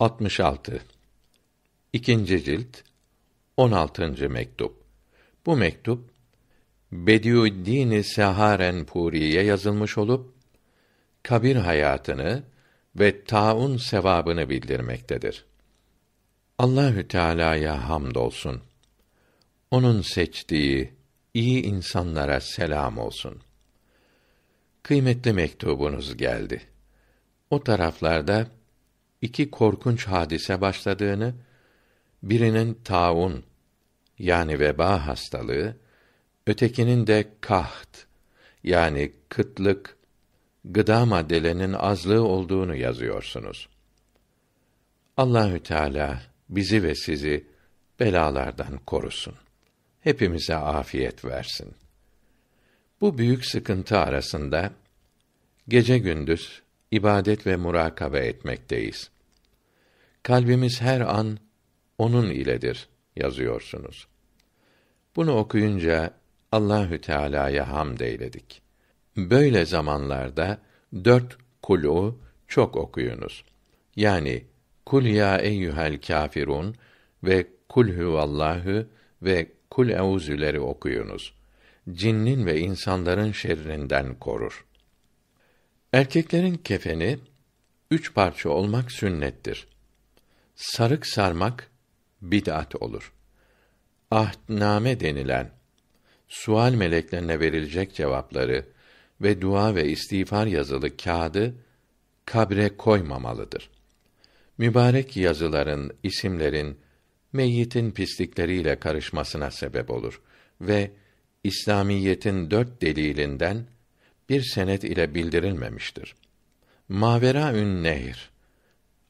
66 İkinci cilt 16. mektup. Bu mektup Bediüddin Seharen Puri'ye yazılmış olup kabir hayatını ve taun sevabını bildirmektedir. Allahü Teala'ya hamdolsun. Onun seçtiği iyi insanlara selam olsun. Kıymetli mektubunuz geldi. O taraflarda iki korkunç hadise başladığını, birinin taun yani veba hastalığı, ötekinin de kaht yani kıtlık, gıda maddelerinin azlığı olduğunu yazıyorsunuz. Allahü Teala bizi ve sizi belalardan korusun. Hepimize afiyet versin. Bu büyük sıkıntı arasında gece gündüz ibadet ve murakabe etmekteyiz kalbimiz her an onun iledir yazıyorsunuz. Bunu okuyunca Allahü Teala'ya hamd eyledik. Böyle zamanlarda dört kulu çok okuyunuz. Yani kul ya eyyuhel kafirun ve kul huvallahu ve kul euzüleri okuyunuz. Cinnin ve insanların şerrinden korur. Erkeklerin kefeni üç parça olmak sünnettir sarık sarmak bid'at olur. Ahdname denilen sual meleklerine verilecek cevapları ve dua ve istiğfar yazılı kağıdı kabre koymamalıdır. Mübarek yazıların, isimlerin meyyitin pislikleriyle karışmasına sebep olur ve İslamiyetin dört delilinden bir senet ile bildirilmemiştir. Maveraün Nehir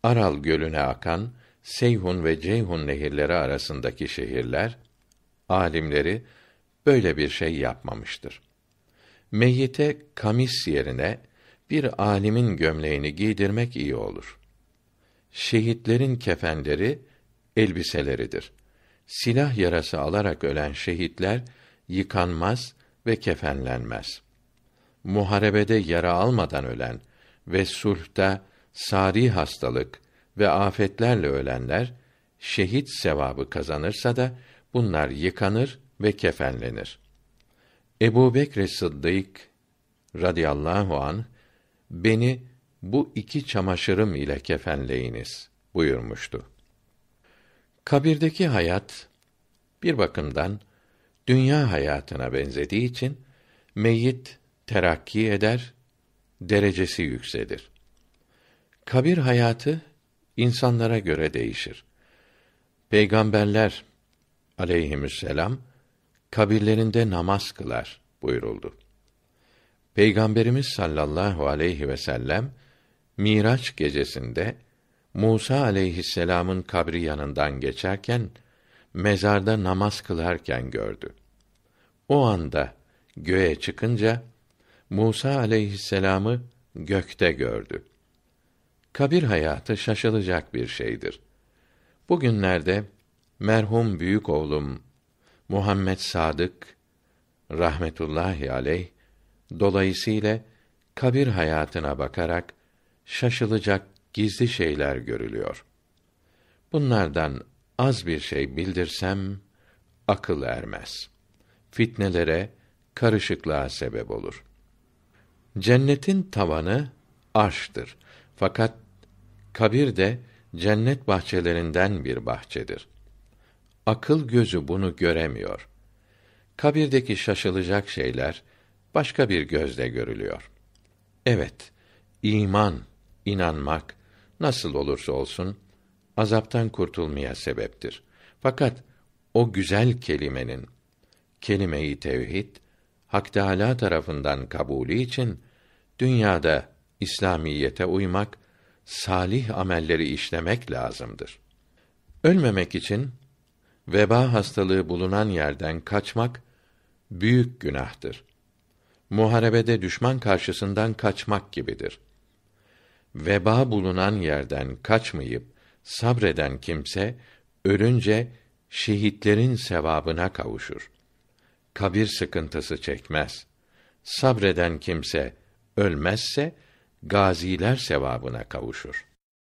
Aral Gölü'ne akan Seyhun ve Ceyhun nehirleri arasındaki şehirler alimleri böyle bir şey yapmamıştır. Meyyite kamis yerine bir alimin gömleğini giydirmek iyi olur. Şehitlerin kefenleri elbiseleridir. Silah yarası alarak ölen şehitler yıkanmaz ve kefenlenmez. Muharebede yara almadan ölen ve sulhta sari hastalık ve afetlerle ölenler şehit sevabı kazanırsa da bunlar yıkanır ve kefenlenir. Ebu Bekr Sıddık radıyallahu an beni bu iki çamaşırım ile kefenleyiniz buyurmuştu. Kabirdeki hayat bir bakımdan dünya hayatına benzediği için meyyit terakki eder, derecesi yükselir. Kabir hayatı insanlara göre değişir. Peygamberler aleyhisselam kabirlerinde namaz kılar buyuruldu. Peygamberimiz sallallahu aleyhi ve sellem Miraç gecesinde Musa aleyhisselam'ın kabri yanından geçerken mezarda namaz kılarken gördü. O anda göğe çıkınca Musa aleyhisselam'ı gökte gördü. Kabir hayatı şaşılacak bir şeydir. Bugünlerde merhum büyük oğlum Muhammed Sadık rahmetullahi aleyh dolayısıyla kabir hayatına bakarak şaşılacak gizli şeyler görülüyor. Bunlardan az bir şey bildirsem akıl ermez. Fitnelere, karışıklığa sebep olur. Cennetin tavanı arştır. Fakat kabir de cennet bahçelerinden bir bahçedir. Akıl gözü bunu göremiyor. Kabirdeki şaşılacak şeyler başka bir gözle görülüyor. Evet, iman, inanmak nasıl olursa olsun azaptan kurtulmaya sebeptir. Fakat o güzel kelimenin kelimeyi tevhid Hak Teâlâ tarafından kabulü için dünyada İslamiyete uymak, salih amelleri işlemek lazımdır. Ölmemek için veba hastalığı bulunan yerden kaçmak büyük günahtır. Muharebede düşman karşısından kaçmak gibidir. Veba bulunan yerden kaçmayıp sabreden kimse ölünce şehitlerin sevabına kavuşur. Kabir sıkıntısı çekmez. Sabreden kimse ölmezse gaziler sevabına kavuşur.